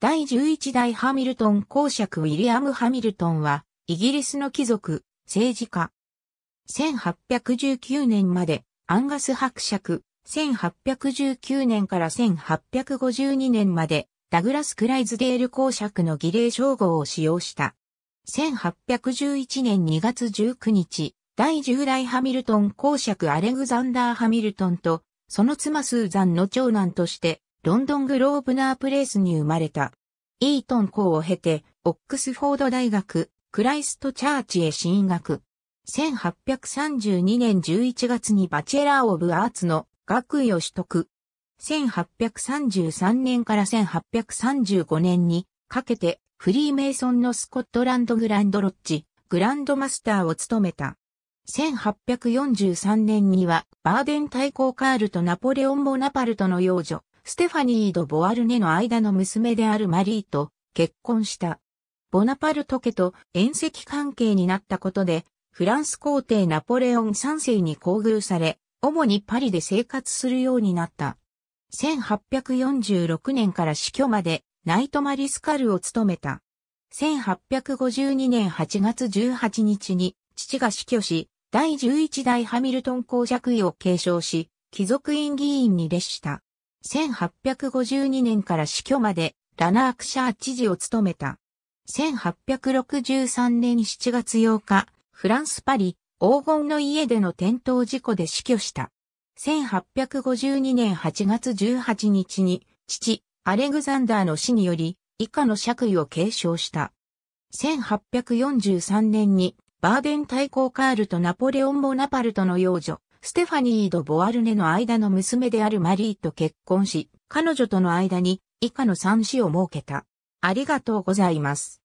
第11代ハミルトン公爵ウィリアム・ハミルトンは、イギリスの貴族、政治家。1819年まで、アンガス伯爵。1819年から1852年まで、ダグラス・クライズデール公爵の儀礼称号を使用した。1811年2月19日、第10代ハミルトン公爵アレグザンダー・ハミルトンと、その妻スーザンの長男として、ロンドングローブナープレースに生まれた。イートン校を経て、オックスフォード大学、クライストチャーチへ進学。1832年11月にバチェラー・オブ・アーツの学位を取得。1833年から1835年にかけてフリーメイソンのスコットランドグランドロッジ、グランドマスターを務めた。1843年にはバーデン大公カールとナポレオン・ボナパルトの養女、ステファニー・ド・ボワルネの間の娘であるマリーと結婚した。ボナパルト家と縁石関係になったことで、フランス皇帝ナポレオン3世に厚遇され、主にパリで生活するようになった。1846年から死去までナイトマリスカルを務めた。1852年8月18日に父が死去し、第11代ハミルトン公爵位を継承し、貴族院議員に列した。1852年から死去までラナークシャー知事を務めた。1863年7月8日、フランスパリ、黄金の家での転倒事故で死去した。1852年8月18日に、父、アレグザンダーの死により、以下の爵位を継承した。1843年に、バーデン大公カールとナポレオン・ボナパルトの養女、ステファニー・とボアルネの間の娘であるマリーと結婚し、彼女との間に以下の三子を設けた。ありがとうございます。